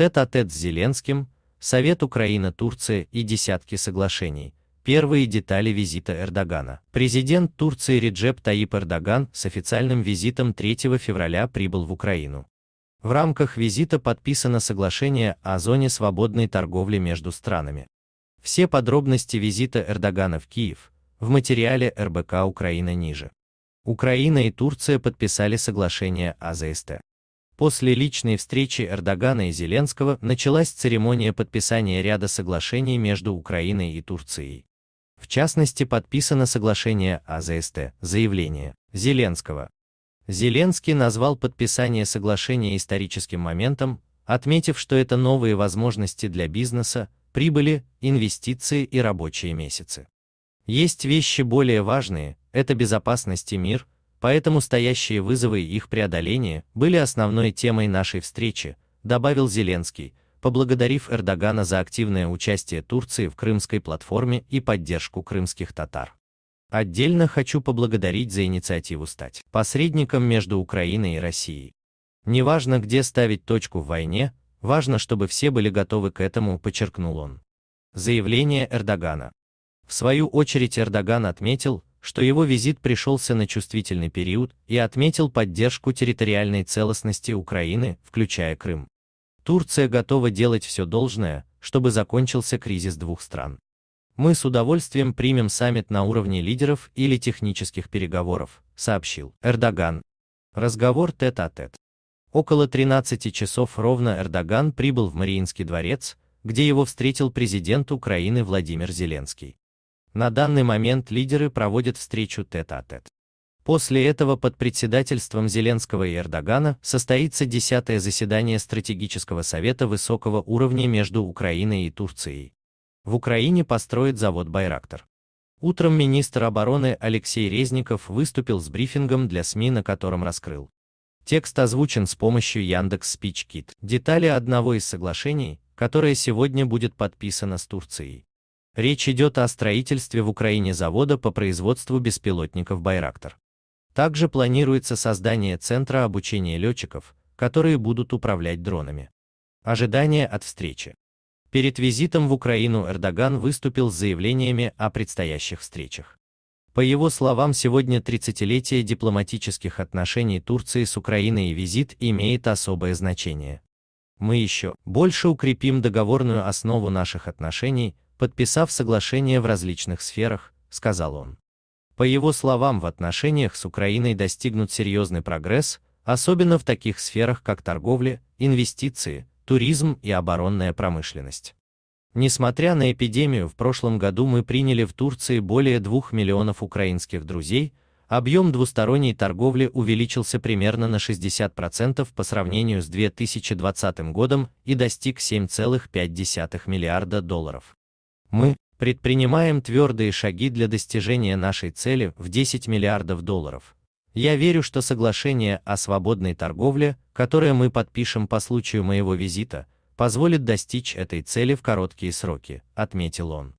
тет-а-тет -тет с Зеленским, Совет Украина-Турция и десятки соглашений. Первые детали визита Эрдогана. Президент Турции Реджеп Таип Эрдоган с официальным визитом 3 февраля прибыл в Украину. В рамках визита подписано соглашение о зоне свободной торговли между странами. Все подробности визита Эрдогана в Киев в материале РБК Украина ниже. Украина и Турция подписали соглашение о ЗСТ. После личной встречи Эрдогана и Зеленского началась церемония подписания ряда соглашений между Украиной и Турцией. В частности, подписано соглашение АЗСТ, заявление Зеленского. Зеленский назвал подписание соглашения историческим моментом, отметив, что это новые возможности для бизнеса, прибыли, инвестиции и рабочие месяцы. Есть вещи более важные, это безопасность и мир, поэтому стоящие вызовы и их преодоление были основной темой нашей встречи, добавил Зеленский, поблагодарив Эрдогана за активное участие Турции в крымской платформе и поддержку крымских татар. Отдельно хочу поблагодарить за инициативу стать посредником между Украиной и Россией. Неважно, где ставить точку в войне, важно, чтобы все были готовы к этому, подчеркнул он. Заявление Эрдогана. В свою очередь Эрдоган отметил, что его визит пришелся на чувствительный период и отметил поддержку территориальной целостности Украины, включая Крым. Турция готова делать все должное, чтобы закончился кризис двух стран. Мы с удовольствием примем саммит на уровне лидеров или технических переговоров, сообщил Эрдоган. Разговор тет-а-тет. -тет. Около 13 часов ровно Эрдоган прибыл в Мариинский дворец, где его встретил президент Украины Владимир Зеленский. На данный момент лидеры проводят встречу тет-а-тет. -тет. После этого под председательством Зеленского и Эрдогана состоится десятое заседание стратегического совета высокого уровня между Украиной и Турцией. В Украине построят завод «Байрактор». Утром министр обороны Алексей Резников выступил с брифингом для СМИ, на котором раскрыл. Текст озвучен с помощью Яндекс Спичкит. Детали одного из соглашений, которое сегодня будет подписано с Турцией. Речь идет о строительстве в Украине завода по производству беспилотников «Байрактор». Также планируется создание Центра обучения летчиков, которые будут управлять дронами. Ожидания от встречи. Перед визитом в Украину Эрдоган выступил с заявлениями о предстоящих встречах. По его словам, сегодня 30-летие дипломатических отношений Турции с Украиной и визит имеет особое значение. Мы еще больше укрепим договорную основу наших отношений, подписав соглашения в различных сферах, сказал он. По его словам, в отношениях с Украиной достигнут серьезный прогресс, особенно в таких сферах, как торговля, инвестиции, туризм и оборонная промышленность. Несмотря на эпидемию, в прошлом году мы приняли в Турции более двух миллионов украинских друзей, объем двусторонней торговли увеличился примерно на 60% по сравнению с 2020 годом и достиг 7,5 миллиарда долларов. Мы предпринимаем твердые шаги для достижения нашей цели в 10 миллиардов долларов. Я верю, что соглашение о свободной торговле, которое мы подпишем по случаю моего визита, позволит достичь этой цели в короткие сроки, отметил он.